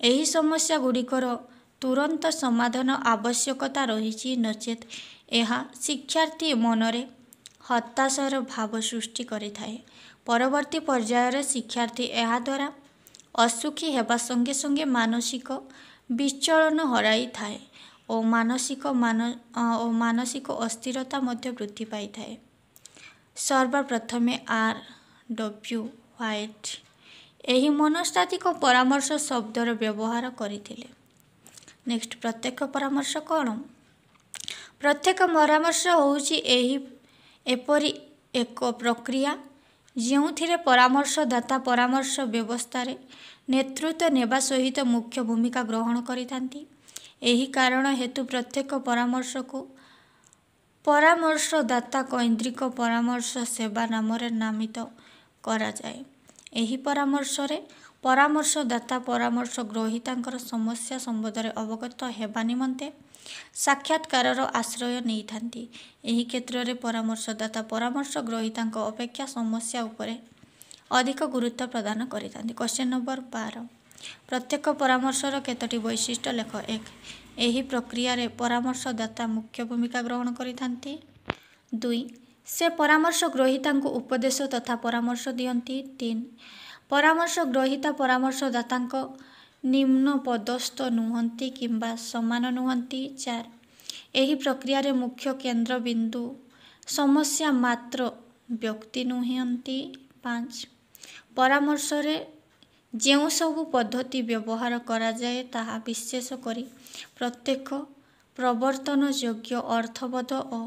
ଏହି ସମସ୍ୟା ଗୁଡ଼ିକର ତୁରନ୍ତ ସମାଧାନ ଆବଶ୍ୟକତା ରହିଛି ନଚେତ୍ ଏହା ଶିକ୍ଷାର୍ଥୀ ମନରେ ହତାଶର ଭାବ ସୃଷ୍ଟି କରିଥାଏ ପରବର୍ତ୍ତୀ ପର୍ଯ୍ୟାୟରେ ଶିକ୍ଷାର୍ଥୀ ଏହାଦ୍ୱାରା ଅସୁଖୀ ହେବା ସଙ୍ଗେ ସଙ୍ଗେ ମାନସିକ ବିଚଳନ ହରାଇଥାଏ ଓ ମାନସିକ ମାନ ଓ ମାନସିକ ଅସ୍ଥିରତା ମଧ୍ୟ ବୃଦ୍ଧି ପାଇଥାଏ ସର୍ବପ୍ରଥମେ ଆର୍ ଡବ୍ଲ୍ୟୁ ହ୍ୱାଇଟ୍ ଏହି ମନସ୍ତାତ୍ତ୍ୱିକ ପରାମର୍ଶ ଶବ୍ଦର ବ୍ୟବହାର କରିଥିଲେ ନେକ୍ସଟ ପ୍ରତ୍ୟକ୍ଷ ପରାମର୍ଶ କ'ଣ ପ୍ରତ୍ୟେକ ପରାମର୍ଶ ହେଉଛି ଏହି ଏପରି ଏକ ପ୍ରକ୍ରିୟା ଯେଉଁଥିରେ ପରାମର୍ଶଦାତା ପରାମର୍ଶ ବ୍ୟବସ୍ଥାରେ ନେତୃତ୍ୱ ନେବା ସହିତ ମୁଖ୍ୟ ଭୂମିକା ଗ୍ରହଣ କରିଥାନ୍ତି ଏହି କାରଣ ହେତୁ ପ୍ରତ୍ୟେକ ପରାମର୍ଶକୁ ପରାମର୍ଶଦାତା କୈନ୍ଦ୍ରିକ ପରାମର୍ଶ ସେବା ନାମରେ ନାମିତ କରାଯାଏ ଏହି ପରାମର୍ଶରେ ପରାମର୍ଶଦାତା ପରାମର୍ଶ ଗ୍ରହୀତାଙ୍କର ସମସ୍ୟା ସମ୍ବନ୍ଧରେ ଅବଗତ ହେବା ନିମନ୍ତେ ସାକ୍ଷାତକାରର ଆଶ୍ରୟ ନେଇଥାନ୍ତି ଏହି କ୍ଷେତ୍ରରେ ପରାମର୍ଶଦାତା ପରାମର୍ଶ ଗ୍ରହୀତାଙ୍କ ଅପେକ୍ଷା ସମସ୍ୟା ଉପରେ ଅଧିକ ଗୁରୁତ୍ୱ ପ୍ରଦାନ କରିଥାନ୍ତି କ୍ୱେଶ୍ଚିନ୍ ନମ୍ବର ବାର ପ୍ରତ୍ୟେକ ପରାମର୍ଶର କେତୋଟି ବୈଶିଷ୍ଟ୍ୟ ଲେଖ ଏକ ଏହି ପ୍ରକ୍ରିୟାରେ ପରାମର୍ଶଦାତା ମୁଖ୍ୟ ଭୂମିକା ଗ୍ରହଣ କରିଥାନ୍ତି ଦୁଇ ସେ ପରାମର୍ଶ ଗ୍ରହୀତାଙ୍କୁ ଉପଦେଶ ତଥା ପରାମର୍ଶ ଦିଅନ୍ତି ତିନି ପରାମର୍ଶ ଗ୍ରହୀତା ପରାମର୍ଶଦାତାଙ୍କ ନିମ୍ନ ପଦସ୍ଥ ନୁହନ୍ତି କିମ୍ବା ସମାନ ନୁହନ୍ତି ଚାରି ଏହି ପ୍ରକ୍ରିୟାରେ ମୁଖ୍ୟ କେନ୍ଦ୍ରବିନ୍ଦୁ ସମସ୍ୟା ମାତ୍ର ବ୍ୟକ୍ତି ନୁହନ୍ତି ପାଞ୍ଚ ପରାମର୍ଶରେ ଯେଉଁ ସବୁ ପଦ୍ଧତି ବ୍ୟବହାର କରାଯାଏ ତାହା ବିଶେଷ କରି ପ୍ରତ୍ୟେକ ପ୍ରବର୍ତ୍ତନ ଯୋଗ୍ୟ ଅର୍ଥବୋଧ ଓ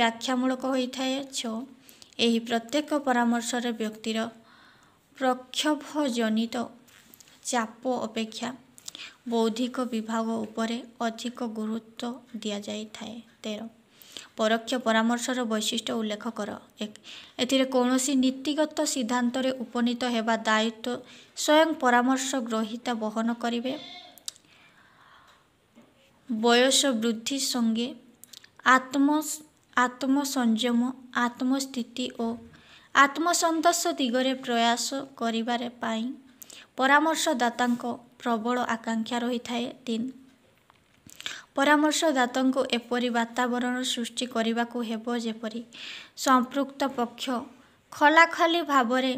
ବ୍ୟାଖ୍ୟାମୂଳକ ହୋଇଥାଏ ଛଅ ଏହି ପ୍ରତ୍ୟେକ ପରାମର୍ଶରେ ବ୍ୟକ୍ତିର ପ୍ରକ୍ଷୋଭଜନିତ ଚାପ ଅପେକ୍ଷା ବୌଦ୍ଧିକ ବିଭାଗ ଉପରେ ଅଧିକ ଗୁରୁତ୍ୱ ଦିଆଯାଇଥାଏ ତେର ପରୋକ୍ଷ ପରାମର୍ଶର ବୈଶିଷ୍ଟ୍ୟ ଉଲ୍ଲେଖ କର ଏକ ଏଥିରେ କୌଣସି ନୀତିଗତ ସିଦ୍ଧାନ୍ତରେ ଉପନୀତ ହେବା ଦାୟିତ୍ୱ ସ୍ୱୟଂ ପରାମର୍ଶ ଗ୍ରହୀତା ବହନ କରିବେ ବୟସ ବୃଦ୍ଧି ସଙ୍ଗେ ଆତ୍ମ ଆତ୍ମସଂଯମ ଆତ୍ମସ୍ଥିତି ଓ ଆତ୍ମସନ୍ତୋଷ ଦିଗରେ ପ୍ରୟାସ କରିବାରେ ପାଇଁ ପରାମର୍ଶଦାତାଙ୍କ ପ୍ରବଳ ଆକାଂକ୍ଷା ରହିଥାଏ ତିନ ପରାମର୍ଶଦାତାଙ୍କୁ ଏପରି ବାତାବରଣ ସୃଷ୍ଟି କରିବାକୁ ହେବ ଯେପରି ସମ୍ପୃକ୍ତ ପକ୍ଷ ଖୋଲାଖୋଲି ଭାବରେ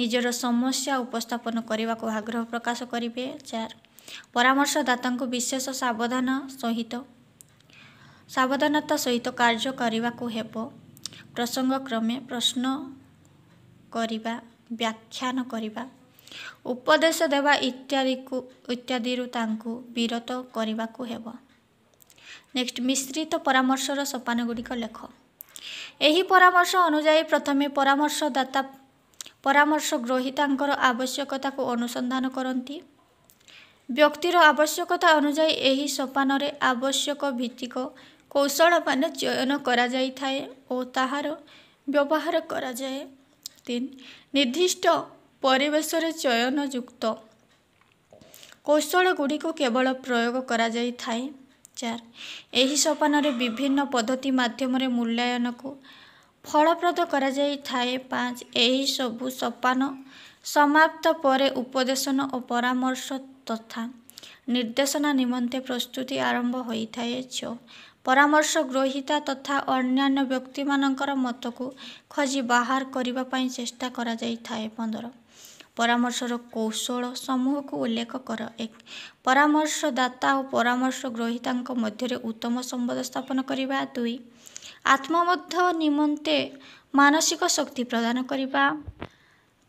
ନିଜର ସମସ୍ୟା ଉପସ୍ଥାପନ କରିବାକୁ ଆଗ୍ରହ ପ୍ରକାଶ କରିବେ ଚାର ପରାମର୍ଶଦାତାଙ୍କୁ ବିଶେଷ ସାବଧାନ ସହିତ ସାବଧାନତା ସହିତ କାର୍ଯ୍ୟ କରିବାକୁ ହେବ ପ୍ରସଙ୍ଗକ୍ରମେ ପ୍ରଶ୍ନ କରିବା ବ୍ୟାଖ୍ୟାନ କରିବା ଉପଦେଶ ଦେବା ଇତ୍ୟାଦିକୁ ଇତ୍ୟାଦିରୁ ତାଙ୍କୁ ବିରତ କରିବାକୁ ହେବ ନେକ୍ସଟ ମିଶ୍ରିତ ପରାମର୍ଶର ସୋପାନ ଗୁଡ଼ିକ ଲେଖ ଏହି ପରାମର୍ଶ ଅନୁଯାୟୀ ପ୍ରଥମେ ପରାମର୍ଶଦାତା ପରାମର୍ଶ ଗ୍ରହୀତାଙ୍କର ଆବଶ୍ୟକତାକୁ ଅନୁସନ୍ଧାନ କରନ୍ତି ବ୍ୟକ୍ତିର ଆବଶ୍ୟକତା ଅନୁଯାୟୀ ଏହି ସୋପାନରେ ଆବଶ୍ୟକ ଭିତ୍ତିକ କୌଶଳମାନ ଚୟନ କରାଯାଇଥାଏ ଓ ତାହାର ବ୍ୟବହାର କରାଯାଏ ତିନି ନିର୍ଦ୍ଦିଷ୍ଟ ପରିବେଶରେ ଚୟନଯୁକ୍ତ ଗୁଡ଼ିକୁ କେବଳ ପ୍ରୟୋଗ କରାଯାଇଥାଏ ଚାର ଏହି ସୋପାନରେ ବିଭିନ୍ନ ପଦ୍ଧତି ମାଧ୍ୟମରେ ମୂଲ୍ୟାୟନକୁ ଫଳପ୍ରଦ କରାଯାଇଥାଏ ପାଞ୍ଚ ଏହିସବୁ ସୋପାନ ସମାପ୍ତ ପରେ ଉପଦେଶନ ଓ ପରାମର୍ଶ ତଥା ନିର୍ଦ୍ଦେଶନା ନିମନ୍ତେ ପ୍ରସ୍ତୁତି ଆରମ୍ଭ ହୋଇଥାଏ ଛଅ ପରାମର୍ଶ ଗ୍ରହୀତା ତଥା ଅନ୍ୟାନ୍ୟ ବ୍ୟକ୍ତିମାନଙ୍କର ମତକୁ ଖୋଜି ବାହାର କରିବା ପାଇଁ ଚେଷ୍ଟା କରାଯାଇଥାଏ ପନ୍ଦର ପରାମର୍ଶର କୌଶଳ ସମୂହକୁ ଉଲ୍ଲେଖ କର ଏକ ପରାମର୍ଶଦାତା ଓ ପରାମର୍ଶ ଗ୍ରହୀତାଙ୍କ ମଧ୍ୟରେ ଉତ୍ତମ ସମ୍ବନ୍ଧ ସ୍ଥାପନ କରିବା ଦୁଇ ଆତ୍ମବଦ୍ଧ ନିମନ୍ତେ ମାନସିକ ଶକ୍ତି ପ୍ରଦାନ କରିବା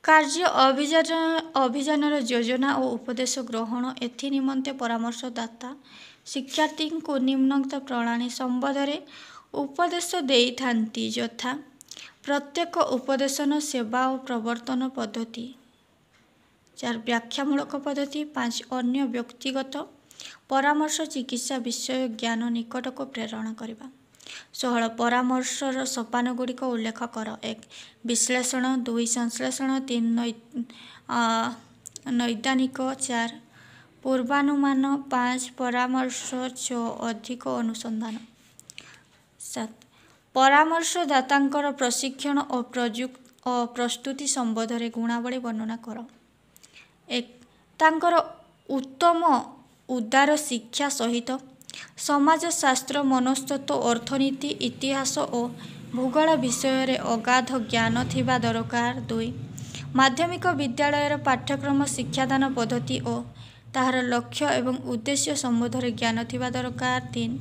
କାର୍ଯ୍ୟ ଅଭିଯାନ ଅଭିଯାନର ଯୋଜନା ଓ ଉପଦେଶ ଗ୍ରହଣ ଏଥି ନିମନ୍ତେ ପରାମର୍ଶଦାତା ଶିକ୍ଷାର୍ଥୀଙ୍କୁ ନିମ୍ନକ୍ତ ପ୍ରଣାଳୀ ସମ୍ବନ୍ଧରେ ଉପଦେଶ ଦେଇଥାନ୍ତି ଯଥା ପ୍ରତ୍ୟେକ ଉପଦେଶନ ସେବା ଓ ପ୍ରବର୍ତ୍ତନ ପଦ୍ଧତି ଚାରି ବ୍ୟାଖ୍ୟାମୂଳକ ପଦ୍ଧତି ପାଞ୍ଚ ଅନ୍ୟ ବ୍ୟକ୍ତିଗତ ପରାମର୍ଶ ଚିକିତ୍ସା ବିଷୟ ଜ୍ଞାନ ନିକଟକୁ ପ୍ରେରଣ କରିବା ଷୋହଳ ପରାମର୍ଶର ଗୁଡ଼ିକ ଉଲ୍ଲେଖ କର ଏକ ବିଶ୍ଳେଷଣ ଦୁଇ ସଂଶ୍ଳେଷଣ ତିନି ନୈଦାନିକ ଚାରି ପୂର୍ବାନୁମାନ ପାଞ୍ଚ ପରାମର୍ଶ ଛଅ ଅଧିକ ଅନୁସନ୍ଧାନ ସାତ ପରାମର୍ଶଦାତାଙ୍କର ପ୍ରଶିକ୍ଷଣ ଓ ପ୍ରଯୁକ୍ତି ଓ ପ୍ରସ୍ତୁତି ସମ୍ବନ୍ଧରେ ଗୁଣାବଳୀ ବର୍ଣ୍ଣନା କର ତାଙ୍କର ଉତ୍ତମ ଉଦାର ଶିକ୍ଷା ସହିତ ସମାଜଶାସ୍ତ୍ର ମନସ୍ତତ୍ଵ ଅର୍ଥନୀତି ଇତିହାସ ଓ ଭୂଗୋଳ ବିଷୟରେ ଅଗାଧ ଜ୍ଞାନ ଥିବା ଦରକାର ଦୁଇ ମାଧ୍ୟମିକ ବିଦ୍ୟାଳୟର ପାଠ୍ୟକ୍ରମ ଶିକ୍ଷାଦାନ ପଦ୍ଧତି ଓ ତାହାର ଲକ୍ଷ୍ୟ ଏବଂ ଉଦ୍ଦେଶ୍ୟ ସମ୍ବନ୍ଧରେ ଜ୍ଞାନ ଥିବା ଦରକାର ତିନି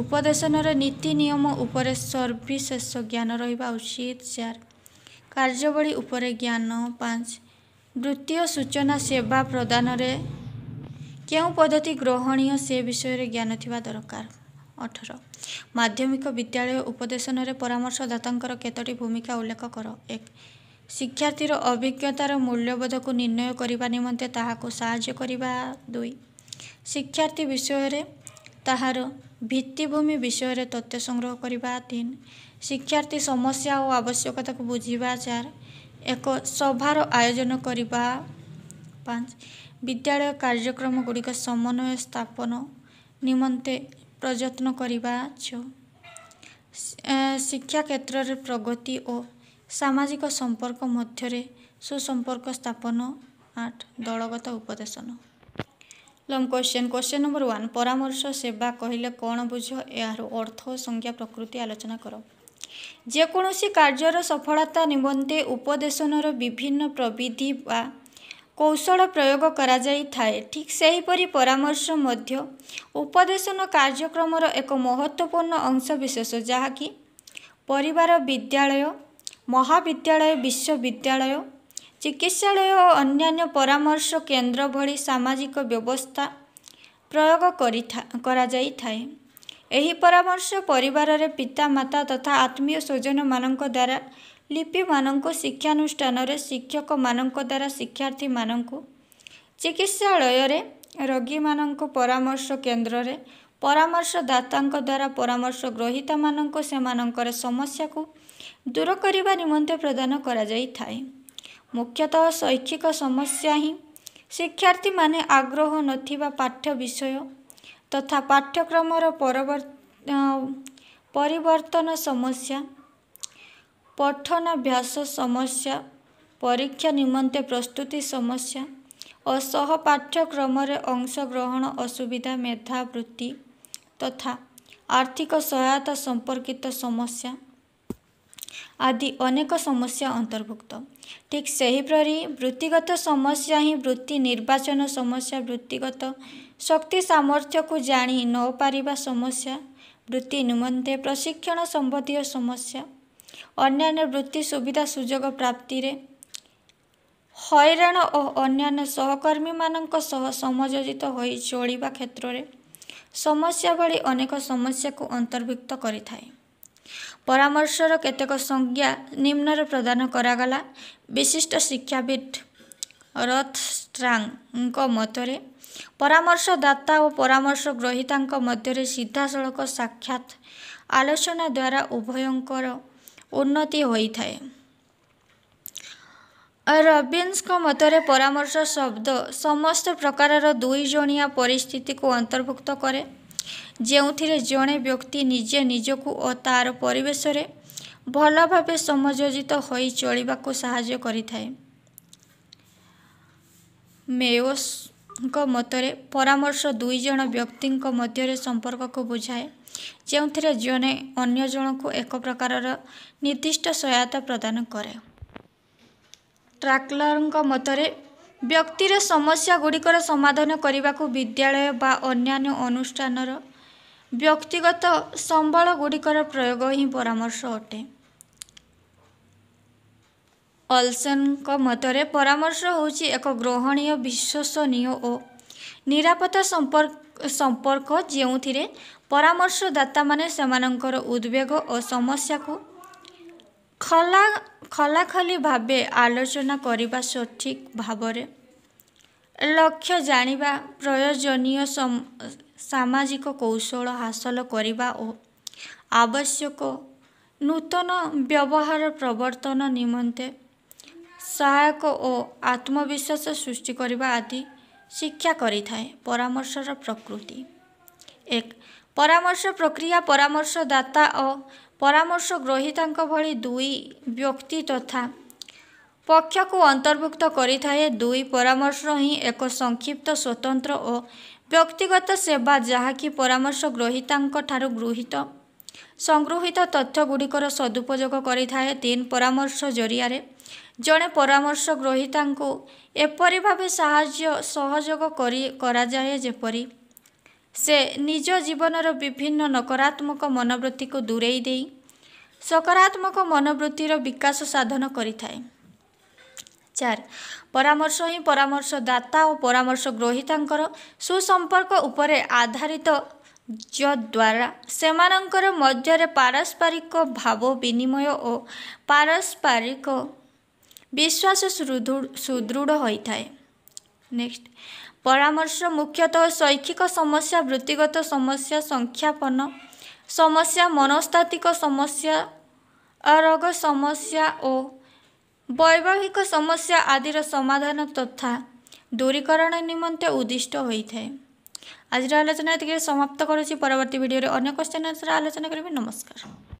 ଉପଦେଶନର ନୀତି ନିୟମ ଉପରେ ସର୍ବିଶେଷ ଜ୍ଞାନ ରହିବା ଉଚିତ ଚାରି କାର୍ଯ୍ୟବଳୀ ଉପରେ ଜ୍ଞାନ ପାଞ୍ଚ ବୃତ୍ତୀୟ ସୂଚନା ସେବା ପ୍ରଦାନରେ କେଉଁ ପଦ୍ଧତି ଗ୍ରହଣୀୟ ସେ ବିଷୟରେ ଜ୍ଞାନ ଥିବା ଦରକାର ଅଠର ମାଧ୍ୟମିକ ବିଦ୍ୟାଳୟ ଉପଦେଶନରେ ପରାମର୍ଶଦାତାଙ୍କର କେତୋଟି ଭୂମିକା ଉଲ୍ଲେଖ କର ଏକ ଶିକ୍ଷାର୍ଥୀର ଅଭିଜ୍ଞତାର ମୂଲ୍ୟବୋଧକୁ ନିର୍ଣ୍ଣୟ କରିବା ନିମନ୍ତେ ତାହାକୁ ସାହାଯ୍ୟ କରିବା ଦୁଇ ଶିକ୍ଷାର୍ଥୀ ବିଷୟରେ ତାହାର ଭିତ୍ତିଭୂମି ବିଷୟରେ ତଥ୍ୟ ସଂଗ୍ରହ କରିବା ତିନି ଶିକ୍ଷାର୍ଥୀ ସମସ୍ୟା ଓ ଆବଶ୍ୟକତାକୁ ବୁଝିବା ଚାରି ଏକ ସଭାର ଆୟୋଜନ କରିବା ପାଞ୍ଚ ବିଦ୍ୟାଳୟ କାର୍ଯ୍ୟକ୍ରମ ଗୁଡ଼ିକ ସମନ୍ୱୟ ସ୍ଥାପନ ନିମନ୍ତେ ପ୍ରଯତ୍ନ କରିବା ଛଅ ଶିକ୍ଷା କ୍ଷେତ୍ରରେ ପ୍ରଗତି ଓ ସାମାଜିକ ସମ୍ପର୍କ ମଧ୍ୟରେ ସୁସମ୍ପର୍କ ସ୍ଥାପନ ଆଠ ଦଳଗତ ଉପଦେଶନ long question question number one ପରାମର୍ଶ ସେବା କହିଲେ କ'ଣ ବୁଝ ଏହାର ଅର୍ଥ ଓ ସଂଜ୍ଞା ପ୍ରକୃତି ଆଲୋଚନା କର ଯେକୌଣସି କାର୍ଯ୍ୟର ସଫଳତା ନିମନ୍ତେ ଉପଦେଶନର ବିଭିନ୍ନ ପ୍ରବିଧି ବା କୌଶଳ ପ୍ରୟୋଗ କରାଯାଇଥାଏ ଠିକ୍ ସେହିପରି ପରାମର୍ଶ ମଧ୍ୟ ଉପଦେଶନ କାର୍ଯ୍ୟକ୍ରମର ଏକ ମହତ୍ତ୍ୱପୂର୍ଣ୍ଣ ଅଂଶବିଶେଷ ଯାହାକି ପରିବାର ବିଦ୍ୟାଳୟ ମହାବିଦ୍ୟାଳୟ ବିଶ୍ୱବିଦ୍ୟାଳୟ ଚିକିତ୍ସାଳୟ ଓ ଅନ୍ୟାନ୍ୟ ପରାମର୍ଶ କେନ୍ଦ୍ର ଭଳି ସାମାଜିକ ବ୍ୟବସ୍ଥା ପ୍ରୟୋଗ କରିଥା କରାଯାଇଥାଏ ଏହି ପରାମର୍ଶ ପରିବାରରେ ପିତାମାତା ତଥା ଆତ୍ମୀୟ ସ୍ୱଜନମାନଙ୍କ ଦ୍ୱାରା ଲିପିମାନଙ୍କୁ ଶିକ୍ଷାନୁଷ୍ଠାନରେ ଶିକ୍ଷକମାନଙ୍କ ଦ୍ୱାରା ଶିକ୍ଷାର୍ଥୀମାନଙ୍କୁ ଚିକିତ୍ସାଳୟରେ ରୋଗୀମାନଙ୍କ ପରାମର୍ଶ କେନ୍ଦ୍ରରେ ପରାମର୍ଶଦାତାଙ୍କ ଦ୍ୱାରା ପରାମର୍ଶ ଗ୍ରହୀତାମାନଙ୍କୁ ସେମାନଙ୍କର ସମସ୍ୟାକୁ ଦୂର କରିବା ନିମନ୍ତେ ପ୍ରଦାନ କରାଯାଇଥାଏ ମୁଖ୍ୟତଃ ଶୈକ୍ଷିକ ସମସ୍ୟା ହିଁ ଶିକ୍ଷାର୍ଥୀମାନେ ଆଗ୍ରହ ନଥିବା ପାଠ୍ୟ ବିଷୟ ତଥା ପାଠ୍ୟକ୍ରମର ପରିବର୍ତ୍ତନ ସମସ୍ୟା ପଠନାଭ୍ୟାସ ସମସ୍ୟା ପରୀକ୍ଷା ନିମନ୍ତେ ପ୍ରସ୍ତୁତି ସମସ୍ୟା ଓ ସହ ପାଠ୍ୟକ୍ରମରେ ଅଂଶଗ୍ରହଣ ଅସୁବିଧା ମେଧାବୃତ୍ତି ତଥା ଆର୍ଥିକ ସହାୟତା ସମ୍ପର୍କିତ ସମସ୍ୟା ଆଦି ଅନେକ ସମସ୍ୟା ଅନ୍ତର୍ଭୁକ୍ତ ଠିକ୍ ସେହିପରି ବୃତ୍ତିଗତ ସମସ୍ୟା ହିଁ ବୃତ୍ତି ନିର୍ବାଚନ ସମସ୍ୟା ବୃତ୍ତିଗତ ଶକ୍ତି ସାମର୍ଥ୍ୟକୁ ଜାଣି ନ ପାରିବା ସମସ୍ୟା ବୃତ୍ତି ନିମନ୍ତେ ପ୍ରଶିକ୍ଷଣ ସମ୍ବନ୍ଧୀୟ ସମସ୍ୟା ଅନ୍ୟାନ୍ୟ ବୃତ୍ତି ସୁବିଧା ସୁଯୋଗ ପ୍ରାପ୍ତିରେ ହଇରାଣ ଓ ଅନ୍ୟାନ୍ୟ ସହକର୍ମୀମାନଙ୍କ ସହ ସମଯୋଜିତ ହୋଇ ଚଳିବା କ୍ଷେତ୍ରରେ ସମସ୍ୟା ଭଳି ଅନେକ ସମସ୍ୟାକୁ ଅନ୍ତର୍ଭୁକ୍ତ କରିଥାଏ ପରାମର୍ଶର କେତେକ ସଂଜ୍ଞା ନିମ୍ନରେ ପ୍ରଦାନ କରାଗଲା ବିଶିଷ୍ଟ ଶିକ୍ଷାବିତ୍ ରଥ ଷ୍ଟ୍ରାଙ୍ଗଙ୍କ ମତରେ ପରାମର୍ଶଦାତା ଓ ପରାମର୍ଶ ଗ୍ରହୀତାଙ୍କ ମଧ୍ୟରେ ସିଧାସଳଖ ସାକ୍ଷାତ ଆଲୋଚନା ଦ୍ୱାରା ଉଭୟଙ୍କର ଉନ୍ନତି ହୋଇଥାଏ ରବିନ୍ସଙ୍କ ମତରେ ପରାମର୍ଶ ଶବ୍ଦ ସମସ୍ତ ପ୍ରକାରର ଦୁଇ ଜଣିଆ ପରିସ୍ଥିତିକୁ ଅନ୍ତର୍ଭୁକ୍ତ କରେ ଯେଉଁଥିରେ ଜଣେ ବ୍ୟକ୍ତି ନିଜେ ନିଜକୁ ଓ ତା'ର ପରିବେଶରେ ଭଲ ଭାବେ ସମଯୋଜିତ ହୋଇ ଚଳିବାକୁ ସାହାଯ୍ୟ କରିଥାଏ ମେୟୋସ୍ ଙ୍କ ମତରେ ପରାମର୍ଶ ଦୁଇ ଜଣ ବ୍ୟକ୍ତିଙ୍କ ମଧ୍ୟରେ ସମ୍ପର୍କକୁ ବୁଝାଏ ଯେଉଁଥିରେ ଜଣେ ଅନ୍ୟ ଜଣଙ୍କୁ ଏକ ପ୍ରକାରର ନିର୍ଦ୍ଦିଷ୍ଟ ସହାୟତା ପ୍ରଦାନ କରେ ଟ୍ରାକ୍ଲରଙ୍କ ମତରେ ବ୍ୟକ୍ତିର ସମସ୍ୟା ଗୁଡ଼ିକର ସମାଧାନ କରିବାକୁ ବିଦ୍ୟାଳୟ ବା ଅନ୍ୟାନ୍ୟ ଅନୁଷ୍ଠାନର ବ୍ୟକ୍ତିଗତ ସମ୍ବଳ ଗୁଡ଼ିକର ପ୍ରୟୋଗ ହିଁ ପରାମର୍ଶ ଅଟେ ଅଲସେନଙ୍କ ମତରେ ପରାମର୍ଶ ହେଉଛି ଏକ ଗ୍ରହଣୀୟ ବିଶ୍ୱସନୀୟ ଓ ନିରାପତ୍ତା ସମ୍ପର୍କ ଯେଉଁଥିରେ ପରାମର୍ଶଦାତାମାନେ ସେମାନଙ୍କର ଉଦ୍ବେଗ ଓ ସମସ୍ୟାକୁ ଖଲା ଖଲାଖଲି ଭାବେ ଆଲୋଚନା କରିବା ସଠିକ୍ ଭାବରେ ଲକ୍ଷ୍ୟ ଜାଣିବା ପ୍ରୟୋଜନୀୟ ସାମାଜିକ କୌଶଳ ହାସଲ କରିବା ଓ ଆବଶ୍ୟକ ନୂତନ ବ୍ୟବହାର ପ୍ରବର୍ତ୍ତନ ନିମନ୍ତେ ସହାୟକ ଓ ଆତ୍ମବିଶ୍ୱାସ ସୃଷ୍ଟି କରିବା ଆଦି ଶିକ୍ଷା କରିଥାଏ ପରାମର୍ଶର ପ୍ରକୃତି ଏକ ପରାମର୍ଶ ପ୍ରକ୍ରିୟା ପରାମର୍ଶଦାତା ଓ ପରାମର୍ଶ ଗ୍ରହୀତାଙ୍କ ଭଳି ଦୁଇ ବ୍ୟକ୍ତି ତଥା ପକ୍ଷକୁ ଅନ୍ତର୍ଭୁକ୍ତ କରିଥାଏ ଦୁଇ ପରାମର୍ଶ ହିଁ ଏକ ସଂକ୍ଷିପ୍ତ ସ୍ୱତନ୍ତ୍ର ଓ ବ୍ୟକ୍ତିଗତ ସେବା ଯାହାକି ପରାମର୍ଶ ଗ୍ରହୀତାଙ୍କଠାରୁ ଗୃହୀତ ସଂଗୃହୀତ ତଥ୍ୟଗୁଡ଼ିକର ସଦୁପଯୋଗ କରିଥାଏ ତିନି ପରାମର୍ଶ ଜରିଆରେ ଜଣେ ପରାମର୍ଶ ଗ୍ରହୀତାଙ୍କୁ ଏପରି ଭାବେ ସାହାଯ୍ୟ ସହଯୋଗ କରି କରାଯାଏ ଯେପରି ସେ ନିଜ ଜୀବନର ବିଭିନ୍ନ ନକାରାତ୍ମକ ମନୋବୃତ୍ତିକୁ ଦୂରେଇ ଦେଇ ସକାରାତ୍ମକ ମନୋବୃତ୍ତିର ବିକାଶ ସାଧନ କରିଥାଏ ଚାରି ପରାମର୍ଶ ହିଁ ପରାମର୍ଶଦାତା ଓ ପରାମର୍ଶ ଗ୍ରହୀତାଙ୍କର ସୁସମ୍ପର୍କ ଉପରେ ଆଧାରିତ ଯଦ୍ୱାରା ସେମାନଙ୍କର ମଧ୍ୟରେ ପାରସ୍ପରିକ ଭାବ ବିନିମୟ ଓ ପାରସ୍ପରିକ ବିଶ୍ୱାସ ସୁଦୃଢ଼ ହୋଇଥାଏ ନେକ୍ସଟ ପରାମର୍ଶ ମୁଖ୍ୟତଃ ଶୈକ୍ଷିକ ସମସ୍ୟା ବୃତ୍ତିଗତ ସମସ୍ୟା ସଂଖ୍ୟାପନ ସମସ୍ୟା ମନସ୍ତାତ୍ତ୍ୱିକ ସମସ୍ୟା ରୋଗ ସମସ୍ୟା ଓ ବୈବାହିକ ସମସ୍ୟା ଆଦିର ସମାଧାନ ତଥା ଦୂରୀକରଣ ନିମନ୍ତେ ଉଦ୍ଦିଷ୍ଟ ହୋଇଥାଏ ଆଜିର ଆଲୋଚନା ଏତିକି ସମାପ୍ତ କରୁଛି ପରବର୍ତ୍ତୀ ଭିଡ଼ିଓରେ ଅନ୍ୟ କ୍ୱେଶ୍ଚିନ୍ ଆନ୍ସର୍ ଆଲୋଚନା କରିବି ନମସ୍କାର